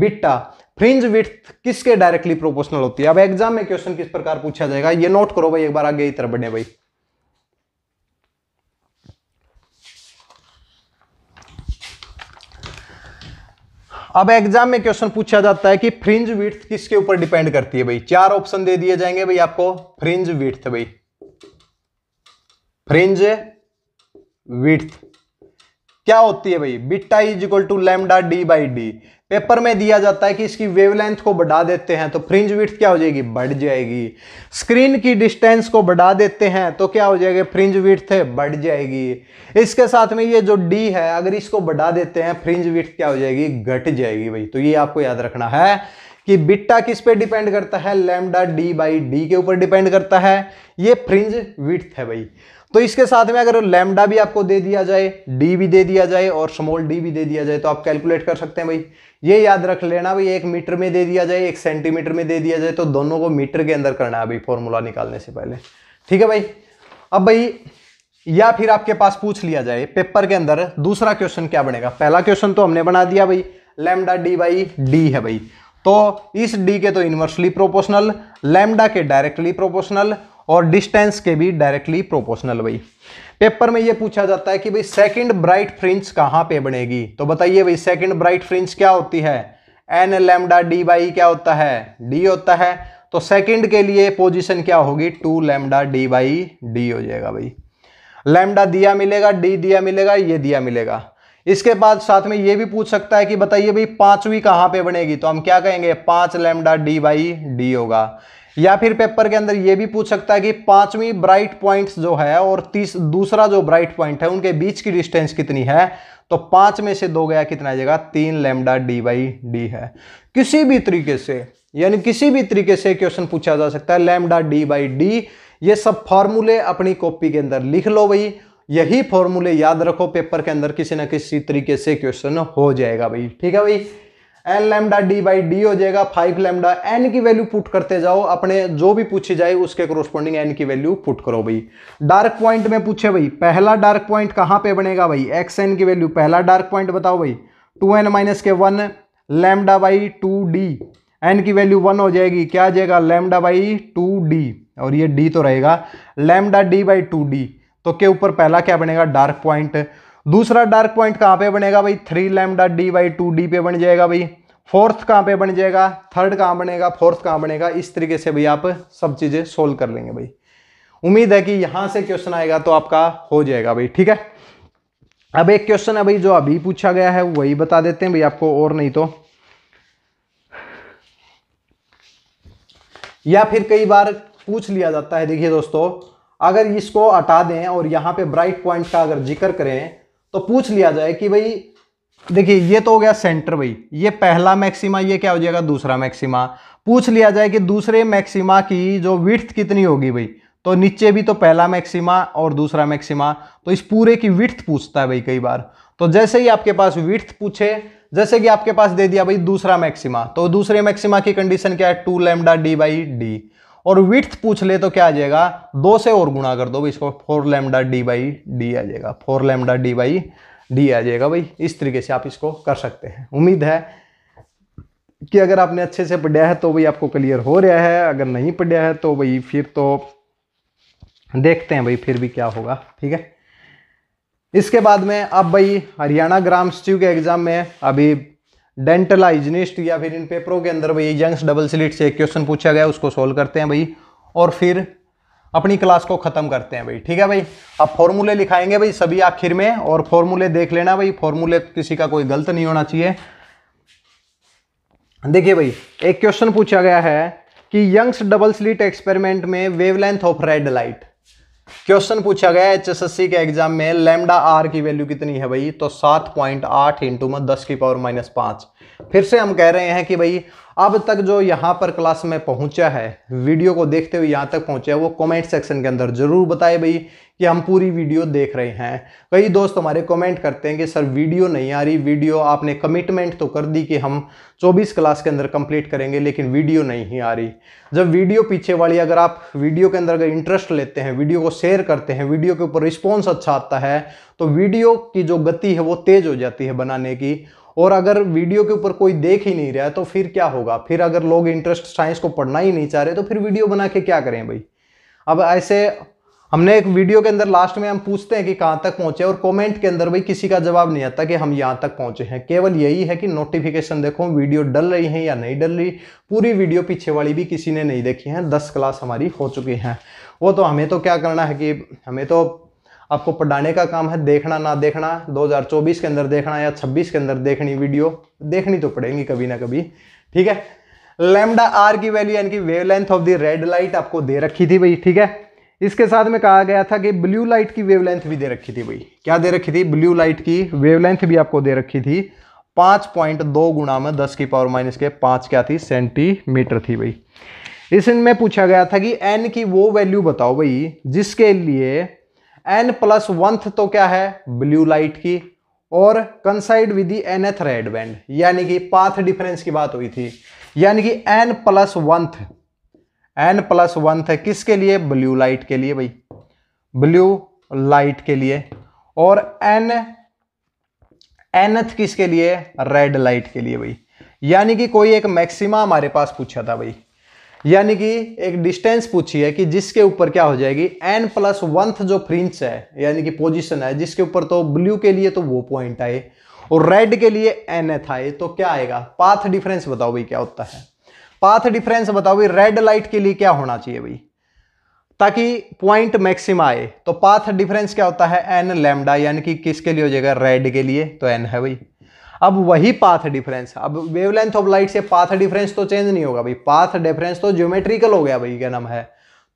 Speaker 1: बिट्टा फ्रिंज विथ किसके डायरेक्टली प्रोपोर्शनल होती है अब एग्जाम में क्वेश्चन किस प्रकार पूछा जाएगा ये नोट करो भाई एक बार आगे ही तरफ बढ़े भाई अब एग्जाम में क्वेश्चन पूछा जाता है कि फ्रिंज विथ किसके ऊपर डिपेंड करती है भाई चार ऑप्शन दे दिए जाएंगे भाई आपको फ्रिंज विथ भाई फ्रिंज विथ क्या होती है भाई beta is equal to lambda D by d paper में दिया जाता है कि इसकी वेवलेंथ को बढ़ा देते हैं तो फ्रिंज विथ क्या हो जाएगी बढ़ जाएगी स्क्रीन की डिस्टेंस को बढ़ा देते हैं तो क्या हो जाएगा फ्रिंज विथ बढ़ जाएगी इसके साथ में ये जो डी है अगर इसको बढ़ा देते हैं फ्रिंज विथ क्या हो जाएगी घट जाएगी भाई तो ये आपको याद रखना है कि बिट्टा किस पे डिपेंड करता है लेमडा डी बाई डी के ऊपर डिपेंड करता है ये फ्रिंज विथ है भाई तो इसके साथ में अगर लेमडा भी आपको दे दिया जाए डी भी दे दिया जाए और स्मॉल डी भी दे दिया जाए तो आप कैलकुलेट कर सकते हैं भाई ये याद रख लेना भाई एक मीटर में दे दिया जाए एक सेंटीमीटर में दे दिया जाए तो दोनों को मीटर के अंदर करना है अभी फॉर्मूला निकालने से पहले ठीक है भाई अब भाई या फिर आपके पास पूछ लिया जाए पेपर के अंदर दूसरा क्वेश्चन क्या बनेगा पहला क्वेश्चन तो हमने बना दिया भाई लेमडा डी बाई डी है भाई तो इस डी के तो इन्वर्सली प्रोपोर्शनल लेमडा के डायरेक्टली प्रोपोर्शनल और डिस्टेंस के भी डायरेक्टली प्रोपोर्शनल भाई पेपर में ये पूछा जाता है कि भाई सेकंड ब्राइट फ्रिंज कहाँ पे बनेगी तो बताइए भाई सेकंड ब्राइट फ्रिंज क्या होती है एन लेमडा डी बाई क्या होता है डी होता है तो सेकंड के लिए पोजीशन क्या होगी two lambda D by D हो जाएगा भाई लेमडा दिया मिलेगा डी दिया मिलेगा ये दिया मिलेगा इसके बाद साथ में ये भी पूछ सकता है कि बताइए भाई पांचवी कहाँ पे बनेगी तो हम क्या कहेंगे पांच लेमडा डी बाई डी होगा या फिर पेपर के अंदर यह भी पूछ सकता है कि पांचवी ब्राइट पॉइंट जो है और तीस दूसरा जो ब्राइट पॉइंट है उनके बीच की डिस्टेंस कितनी है तो पांच में से दो गया कितना आ जाएगा तीन लेमडा डी बाई डी है किसी भी तरीके से यानी किसी भी तरीके से क्वेश्चन पूछा जा सकता है लेमडा डी बाई डी ये सब फॉर्मूले अपनी कॉपी के अंदर लिख लो भाई यही फॉर्मूले याद रखो पेपर के अंदर किसी ना किसी तरीके से क्वेश्चन हो जाएगा भाई ठीक है भाई l lambda D by D हो जाएगा फाइव लेमडा एन की वैल्यू पुट करते जाओ अपने जो भी पूछी जाए उसके करोस्पॉन्डिंग एन की वैल्यू पुट करो भाई डार्क पॉइंट में पूछे भाई पहला डार्क पॉइंट कहाँ पे बनेगा भाई एक्स एन की वैल्यू पहला डार्क पॉइंट बताओ भाई टू एन माइनस के one lambda by two d n की वैल्यू वन हो जाएगी क्या आ जाएगा लेमडा बाई टू डी और ये डी तो रहेगा lambda D by two d तो के ऊपर पहला क्या बनेगा डार्क पॉइंट दूसरा डार्क पॉइंट कहाँ पे बनेगा भाई three lambda d by two d पे बन जाएगा भाई फोर्थ कहाँ पे बन जाएगा थर्ड कहाँ बनेगा फोर्थ कहाँ बनेगा इस तरीके से भाई आप सब चीज़ें सोल्व कर लेंगे भाई उम्मीद है कि यहाँ से क्वेश्चन आएगा तो आपका हो जाएगा भाई ठीक है अब एक क्वेश्चन है भाई जो अभी पूछा गया है वही बता देते हैं भाई आपको और नहीं तो या फिर कई बार पूछ लिया जाता है देखिए दोस्तों अगर इसको हटा दें और यहाँ पे ब्राइट पॉइंट का अगर जिक्र करें तो पूछ लिया जाए कि भाई देखिए ये तो हो गया सेंटर भाई ये पहला मैक्सिमा ये क्या हो जाएगा दूसरा मैक्सिमा पूछ लिया जाए कि दूसरे मैक्सिमा की जो विथ कितनी होगी भाई तो नीचे भी तो पहला मैक्सिमा और दूसरा मैक्सिमा तो इस पूरे की विथ पूछता है भाई कई बार तो जैसे ही आपके पास विथ पूछे जैसे कि आपके पास दे दिया भाई दूसरा मैक्सिमा तो दूसरे मैक्सिमा की कंडीशन क्या है two lambda D by d और विथ पूछ ले तो क्या आ जाएगा दो से और गुणा कर दो इसको four lambda D by D आ जाएगा four lambda D by D आ जाएगा भाई इस तरीके से आप इसको कर सकते हैं उम्मीद है कि अगर आपने अच्छे से पढ़ा है तो भाई आपको क्लियर हो रहा है अगर नहीं पढ़ा है तो भाई फिर तो देखते हैं भाई फिर भी क्या होगा ठीक है इसके बाद में अब भाई हरियाणा ग्राम सचिव के एग्ज़ाम में अभी डेंटल हाइजनिस्ट या फिर इन पेपरों के अंदर भाई यंग्स डबल स्लिट से एक क्वेश्चन पूछा गया उसको सोल्व करते हैं भाई और फिर अपनी क्लास को ख़त्म करते हैं भाई ठीक है भाई अब फॉर्मूले लिखाएंगे भाई सभी आखिर में और फॉर्मूले देख लेना भाई फॉर्मूले किसी का कोई गलत नहीं होना चाहिए देखिए भाई एक क्वेश्चन पूछा गया है कि यंग्स डबल स्लिट एक्सपेरिमेंट में wavelength of red light question पूछा गया एचएसएससी के एग्जाम में लेमडा आर की वैल्यू कितनी है भाई तो सात पॉइंट आठ इंटू में दस की पावर माइनस पांच फिर से हम कह रहे हैं कि भाई अब तक जो यहाँ पर क्लास में पहुँचा है वीडियो को देखते हुए यहाँ तक पहुँचा है वो कमेंट सेक्शन के अंदर ज़रूर बताए भाई कि हम पूरी वीडियो देख रहे हैं कई दोस्त हमारे कमेंट करते हैं कि सर वीडियो नहीं आ रही वीडियो आपने कमिटमेंट तो कर दी कि हम 24 क्लास के अंदर कंप्लीट करेंगे लेकिन वीडियो नहीं आ रही जब वीडियो पीछे वाली अगर आप वीडियो के अंदर अगर इंटरेस्ट लेते हैं वीडियो को शेयर करते हैं वीडियो के ऊपर रिस्पॉन्स अच्छा आता है तो वीडियो की जो गति है वो तेज़ हो जाती है बनाने की और अगर वीडियो के ऊपर कोई देख ही नहीं रहा है तो फिर क्या होगा फिर अगर लोग इंटरेस्ट साइंस को पढ़ना ही नहीं चाह रहे तो फिर वीडियो बना के क्या करें भाई अब ऐसे हमने एक वीडियो के अंदर लास्ट में हम पूछते हैं कि कहाँ तक पहुँचे और कमेंट के अंदर भाई किसी का जवाब नहीं आता कि हम यहाँ तक पहुँचे हैं केवल यही है कि नोटिफिकेशन देखो वीडियो डल रही है या नहीं डल रही पूरी वीडियो पीछे वाली भी किसी ने नहीं देखी है दस क्लास हमारी हो चुकी हैं वो तो हमें तो क्या करना है कि हमें तो आपको पढ़ाने का काम है देखना ना देखना 2024 के अंदर देखना या 26 के अंदर देखनी वीडियो देखनी तो पड़ेगी कभी ना कभी ठीक है लेमडा आर की वैल्यू यानी कि wavelength of the red light आपको दे रखी थी भाई ठीक है इसके साथ में कहा गया था कि ब्लू लाइट की वेवलेंथ भी दे रखी थी भाई क्या दे रखी थी ब्लू लाइट की वेवलेंथ भी आपको दे रखी थी पाँच पॉइंट दो गुणा में दस की पावर माइनस के पाँच क्या थी सेंटीमीटर थी भाई इसमें पूछा गया था कि एन की वो वैल्यू बताओ भाई जिसके लिए एन प्लस वंथ तो क्या है ब्लू लाइट की और coincide with the nth red band यानी कि पाथ डिफरेंस की बात हुई थी यानी कि N plus oneth N plus oneth किसके लिए ब्लू लाइट के लिए भाई ब्लू लाइट के लिए और एन एनथ किसके लिए रेड लाइट के लिए भाई यानी कि कोई एक मैक्सिमा हमारे पास पूछा था भाई यानी कि एक डिस्टेंस पूछी है कि जिसके ऊपर क्या हो जाएगी एन प्लस वंथ जो फ्रिंच है यानी कि पोजिशन है जिसके ऊपर तो ब्लू के लिए तो वो पॉइंट आए और रेड के लिए एन एथ आए तो क्या आएगा पाथ डिफरेंस बताओ भाई क्या होता है पाथ डिफरेंस बताओ भाई रेड लाइट के लिए क्या होना चाहिए भाई ताकि पॉइंट मैक्सिम आए तो पाथ डिफरेंस क्या होता है एन लेमडा यानी कि किसके लिए हो जाएगा रेड के लिए तो एन है भाई अब वही पाथ डिफरेंस अब वेवलेंथ ऑफ लाइट से पाथ डिफरेंस तो चेंज नहीं होगा भाई पाथ डिफरेंस तो ज्योमेट्रिकल हो गया भाई क्या नाम है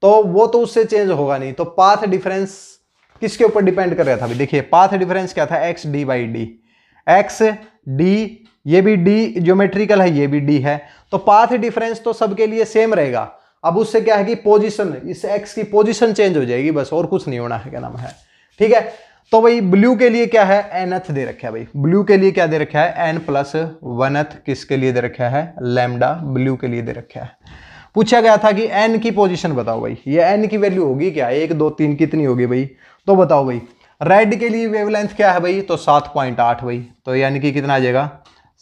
Speaker 1: तो वो तो उससे चेंज होगा नहीं तो पाथ डिफरेंस किसके ऊपर डिपेंड कर रहा था भाई देखिए पाथ डिफरेंस क्या था X D by D X D ये भी डी ज्योमेट्रिकल है ये भी डी है तो पाथ डिफरेंस तो सबके लिए सेम रहेगा अब उससे क्या है कि पोजिशन इस एक्स की पोजिशन चेंज हो जाएगी बस और कुछ नहीं होना है क्या नाम है ठीक है तो भाई ब्लू के लिए क्या है एन एथ दे रखा है भाई ब्लू के लिए क्या दे रखा है एन प्लस वन एथ किसके लिए दे रखा है लेमडा ब्लू के लिए दे रखा है पूछा गया था कि एन की पोजीशन बताओ भाई ये एन की वैल्यू होगी क्या एक दो तीन कितनी होगी भाई तो बताओ भाई रेड के लिए वेवलेंथ क्या है भाई तो सात पॉइंट आठ भाई तो यानी कि कितना आ जाएगा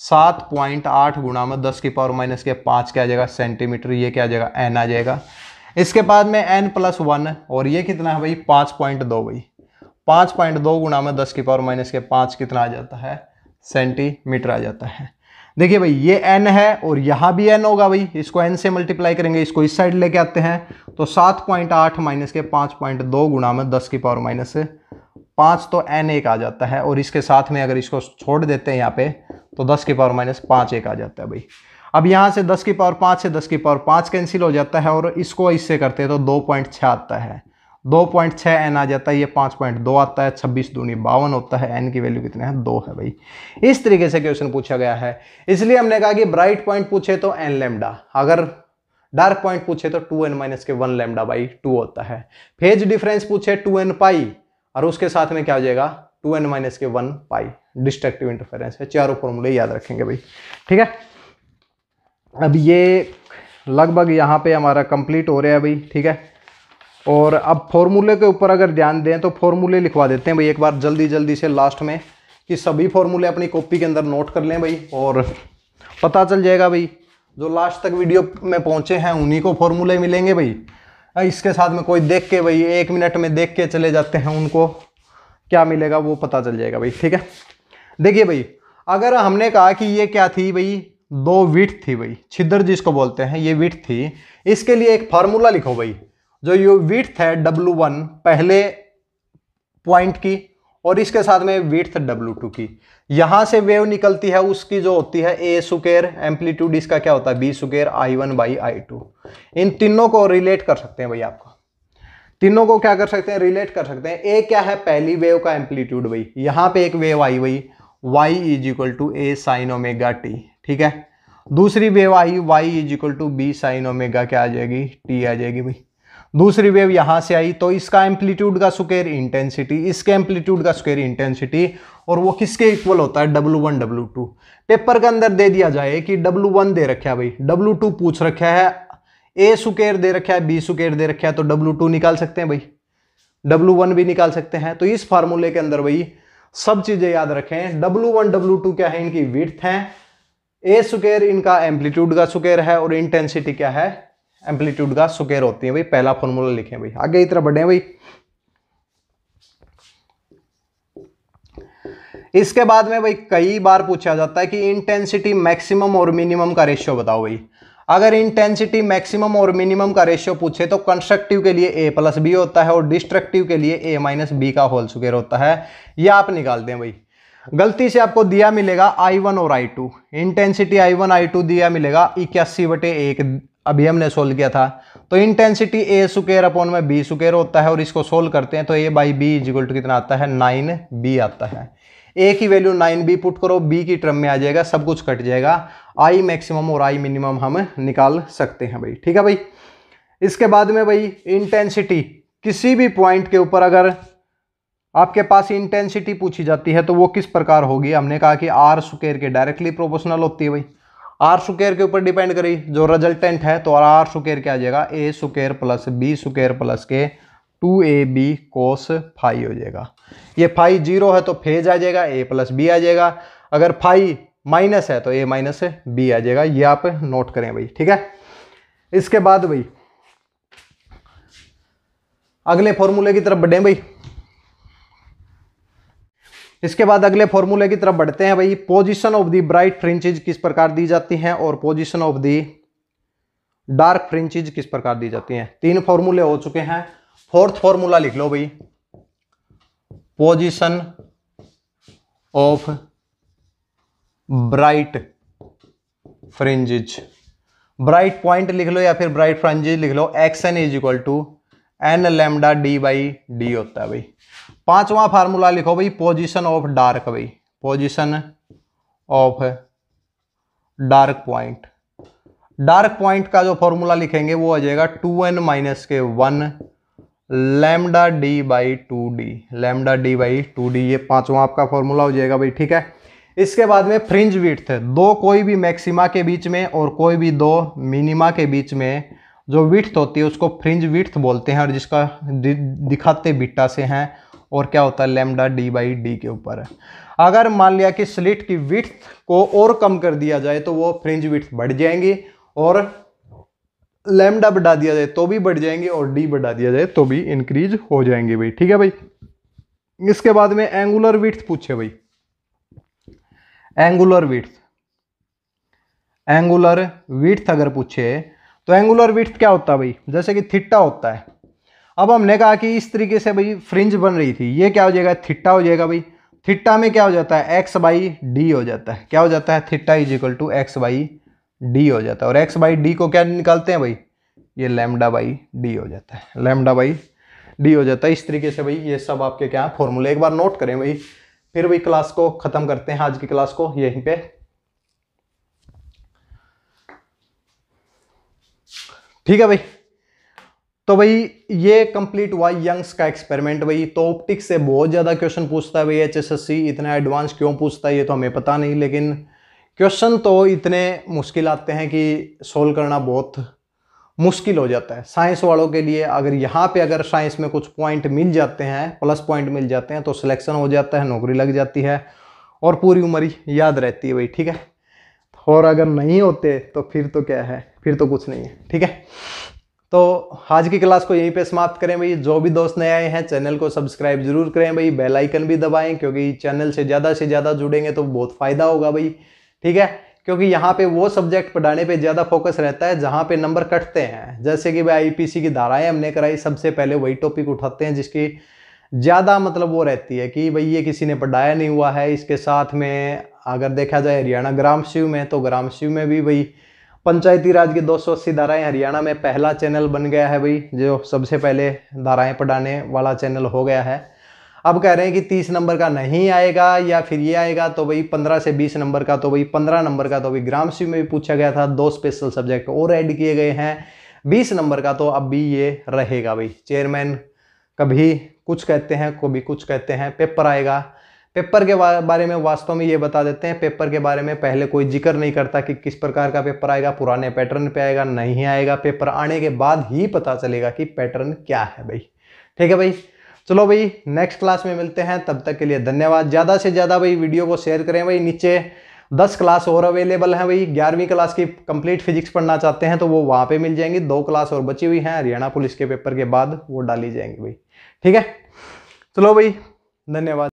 Speaker 1: सात पॉइंट आठ गुणा में दस की पावर माइनस के पाँच क्या आ जाएगा सेंटीमीटर ये क्या आ जाएगा एन आ जाएगा इसके बाद में एन प्लस वन और ये कितना है भाई पाँच पॉइंट दो भाई पाँच पॉइंट दो गुणा में दस की पावर माइनस के पाँच कितना आ जाता है सेंटीमीटर आ जाता है देखिए भाई ये एन है और यहाँ भी एन होगा भाई इसको एन से मल्टीप्लाई करेंगे इसको इस साइड लेके आते हैं तो सात पॉइंट आठ माइनस के पाँच पॉइंट दो गुणा में दस की पावर माइनस पाँच तो एन एक आ जाता है और इसके साथ में अगर इसको छोड़ देते हैं यहाँ पे तो दस की पावर माइनस पाँच एक आ जाता है भाई अब यहाँ से दस की पावर पाँच से दस की पावर पाँच कैंसिल हो जाता है और इसको इससे करते हैं तो दो पॉइंट छः आता है दो पॉइंट छः एन आ जाता है ये पाँच पॉइंट दो आता है छब्बीस दूनी बावन होता है एन की वैल्यू कितने हैं दो है भाई इस तरीके से क्वेश्चन पूछा गया है इसलिए हमने कहा कि ब्राइट पॉइंट पूछे तो एन लेमडा अगर डार्क पॉइंट पूछे तो टू एन माइनस के वन लेमडा बाई टू होता है फेज डिफरेंस पूछे टू एन पाई और उसके साथ में क्या हो जाएगा टू एन माइनस के वन पाई डिस्ट्रक्टिव इंटरफेरेंस है चारों फॉर्मूले याद रखेंगे भाई ठीक है अब ये लगभग यहाँ पे हमारा कंप्लीट हो रहा है भाई ठीक है और अब फॉर्मूले के ऊपर अगर ध्यान दें तो फॉर्मूले लिखवा देते हैं भाई एक बार जल्दी जल्दी से लास्ट में कि सभी फॉर्मूले अपनी कॉपी के अंदर नोट कर लें भाई और पता चल जाएगा भाई जो लास्ट तक वीडियो में पहुँचे हैं उन्हीं को फॉर्मूले मिलेंगे भाई इसके साथ में कोई देख के भाई एक मिनट में देख के चले जाते हैं उनको क्या मिलेगा वो पता चल जाएगा भाई ठीक है देखिए भाई अगर हमने कहा कि ये क्या थी भाई दो विट थी भाई छिद्र जिसको बोलते हैं ये विट थी इसके लिए एक फार्मूला लिखो भाई जो ये विथ है डब्लू वन पहले पॉइंट की और इसके साथ में विथ डब्लू टू की यहाँ से वेव निकलती है उसकी जो होती है ए सुकेर एम्पलीट्यूड इसका क्या होता है B square I one by I two इन तीनों को रिलेट कर सकते हैं भाई आपको तीनों को क्या कर सकते हैं रिलेट कर सकते हैं ए क्या है पहली वेव का एम्पलीट्यूड भाई यहाँ पे एक वेव आई भाई Y is equal to A sine omega T ठीक है दूसरी वेव आई Y is equal to B sine omega क्या आ जाएगी टी आ जाएगी भाई दूसरी वेव यहां से आई तो इसका एम्पलीट्यूड का स्क्वेयर इंटेंसिटी इसके एम्पलीट्यूड का स्क्वेयर इंटेंसिटी और वो किसके इक्वल होता है W one W two paper के अंदर दे दिया जाए कि डब्लू वन दे रखा है भाई डब्लू टू पूछ रखा है ए सुकेर दे रखा है बी सुकेर दे रखा है तो डब्लू टू निकाल सकते हैं भाई डब्लू वन भी निकाल सकते हैं तो इस फार्मूले के अंदर भाई सब चीजें याद रखें डब्लू वन डब्लू टू क्या है इनकी विथ है ए सुकेर इनका एम्पलीट्यूड का सुकेर है और इंटेंसिटी क्या है एम्पलीट्यूड का सुकेर होती है भाई पहला फॉर्मूला लिखे भाई आगे इतना बढ़े भाई इसके बाद में भाई कई बार पूछा जाता है कि इंटेंसिटी मैक्सिमम और मिनिमम का रेशियो बताओ भाई अगर इंटेंसिटी मैक्सिमम और मिनिमम का रेशियो पूछे तो कंस्ट्रक्टिव के लिए ए प्लस बी होता है और डिस्ट्रक्टिव के लिए ए माइनस बी का होल सुकेर होता है यह आप निकाल दें भाई गलती से आपको दिया मिलेगा I1 और I2 इंटेंसिटी I1 I2 दिया मिलेगा इक्यासी बटे एक अभी हमने सोल्व किया था तो इंटेंसिटी ए सुकेर अपॉन में बी सुकेर होता है और इसको सोल्व करते हैं तो A by B equal to कितना आता है नाइन बी आता है ए की वैल्यू नाइन बी पुट करो बी की ट्रम में आ जाएगा सब कुछ कट जाएगा आई मैक्सिमम और आई मिनिमम हम निकाल सकते हैं भाई ठीक है भाई इसके बाद में भाई इंटेंसिटी किसी भी पॉइंट के ऊपर अगर आपके पास इंटेंसिटी पूछी जाती है तो वो किस प्रकार होगी हमने कहा कि आर सुकेर के डायरेक्टली प्रोपोर्शनल होती है भाई आर सुकेर के ऊपर डिपेंड करी जो रिजल्टेंट है तो आर सुकेर क्या आ जाएगा ए square plus B square plus के two A B cos phi हो जाएगा ये फाइव जीरो है तो फेज आ जाएगा ए प्लस बी आ जाएगा अगर फाइव माइनस है तो ए माइनस बी आ जाएगा ये आप नोट करें भाई ठीक है इसके बाद भाई अगले फॉर्मूले की तरफ बढ़े भाई इसके बाद अगले फॉर्मूले की तरफ बढ़ते हैं भाई position of the bright fringes किस प्रकार दी जाती है और position of the dark fringes किस प्रकार दी जाती है तीन फॉर्मूले हो चुके हैं फोर्थ फॉर्मूला लिख लो भाई position of bright fringes bright point लिख लो या फिर ब्राइट फ्रेंजिज लिख लो X N is equal to N lambda D by D होता है भाई पांचवा फार्मूला लिखो भाई पोजीशन ऑफ डार्क भाई position of dark point dark point का जो फॉर्मूला लिखेंगे वो आ जाएगा टू एन माइनस के one lambda D by two D lambda D by two D ये पांचवा आपका फॉर्मूला हो जाएगा भाई ठीक है इसके बाद में फ्रिंज विथ दो कोई भी मैक्सिमा के बीच में और कोई भी दो मिनिमा के बीच में जो विथ होती है उसको फ्रिंज विथ बोलते हैं और जिसका दिखाते बिट्टा से हैं और क्या होता है लेमडा डी बाई डी के ऊपर है अगर मान लिया कि स्लिट की विथ को और कम कर दिया जाए तो वो फ्रिंज विथ बढ़ जाएंगी और लेमडा बढ़ा दिया जाए तो भी बढ़ जाएंगे और डी बढ़ा दिया जाए तो भी इंक्रीज हो जाएंगे भाई ठीक है भाई इसके बाद में एंगुलर विथ पूछे भाई एंगुलर विथ एंगुलर विथ अगर पूछे तो एंगुलर विथ क्या होता है भाई जैसे कि थिट्टा होता है अब हमने कहा कि इस तरीके से भाई फ्रिंज बन रही थी ये क्या हो जाएगा थिट्टा हो जाएगा भाई थिट्टा में क्या हो जाता है एक्स बाई डी हो जाता है क्या हो जाता है theta is equal to X by D हो जाता है और एक्स बाई डी को क्या निकालते हैं भाई ये लेमडा बाई डी हो जाता है लेमडा बाई डी हो जाता है इस तरीके से भाई ये सब आपके क्या फॉर्मूले एक बार नोट करें भाई फिर भाई क्लास को ख़त्म करते हैं आज की क्लास को यहीं पे ठीक है भाई तो भाई ये कंप्लीट हुआ यंग्स का एक्सपेरिमेंट भाई तो ऑप्टिक्स से बहुत ज़्यादा क्वेश्चन पूछता है भाई एच इतना एडवांस क्यों पूछता है ये तो हमें पता नहीं लेकिन क्वेश्चन तो इतने मुश्किल आते हैं कि सोल्व करना बहुत मुश्किल हो जाता है साइंस वालों के लिए अगर यहाँ पे अगर साइंस में कुछ पॉइंट मिल जाते हैं प्लस पॉइंट मिल जाते हैं तो सिलेक्शन हो जाता है नौकरी लग जाती है और पूरी उम्र याद रहती है भाई ठीक है और अगर नहीं होते तो फिर तो क्या है फिर तो कुछ नहीं है ठीक है तो आज की क्लास को यहीं पे समाप्त करें भाई जो भी दोस्त नए आए हैं चैनल को सब्सक्राइब जरूर करें भाई बेल आइकन भी दबाएं क्योंकि चैनल से ज़्यादा से ज़्यादा जुड़ेंगे तो बहुत फ़ायदा होगा भाई ठीक है क्योंकि यहाँ पे वो सब्जेक्ट पढ़ाने पे ज़्यादा फोकस रहता है जहाँ पे नंबर कटते हैं जैसे कि भाई आई की धाराएँ हमने कराई सबसे पहले वही टॉपिक उठाते हैं जिसकी ज़्यादा मतलब वो रहती है कि भाई ये किसी ने पढ़ाया नहीं हुआ है इसके साथ में अगर देखा जाए हरियाणा ग्राम शिव में तो ग्राम शिव में भी भाई पंचायती राज की 280 धाराएं हरियाणा में पहला चैनल बन गया है भाई जो सबसे पहले धाराएं पढ़ाने वाला चैनल हो गया है अब कह रहे हैं कि तीस नंबर का नहीं आएगा या फिर ये आएगा तो भाई पंद्रह से बीस नंबर का तो भाई पंद्रह नंबर का तो भाई ग्राम सी में भी पूछा गया था दो स्पेशल सब्जेक्ट और ऐड किए गए हैं बीस नंबर का तो अब भी ये रहेगा भाई चेयरमैन कभी कुछ कहते हैं कभी कुछ कहते हैं पेपर आएगा पेपर के बारे में वास्तव में ये बता देते हैं पेपर के बारे में पहले कोई जिक्र नहीं करता कि किस प्रकार का पेपर आएगा पुराने पैटर्न पे आएगा नहीं आएगा पेपर आने के बाद ही पता चलेगा कि पैटर्न क्या है भाई ठीक है भाई चलो भाई नेक्स्ट क्लास में मिलते हैं तब तक के लिए धन्यवाद ज़्यादा से ज़्यादा भाई वीडियो को शेयर करें भाई नीचे दस क्लास और अवेलेबल हैं भाई ग्यारहवीं क्लास की कंप्लीट फिजिक्स पढ़ना चाहते हैं तो वो वहाँ पे मिल जाएंगी दो क्लास और बची हुई हैं हरियाणा पुलिस के पेपर के बाद वो डाली जाएंगी भाई ठीक है चलो भाई धन्यवाद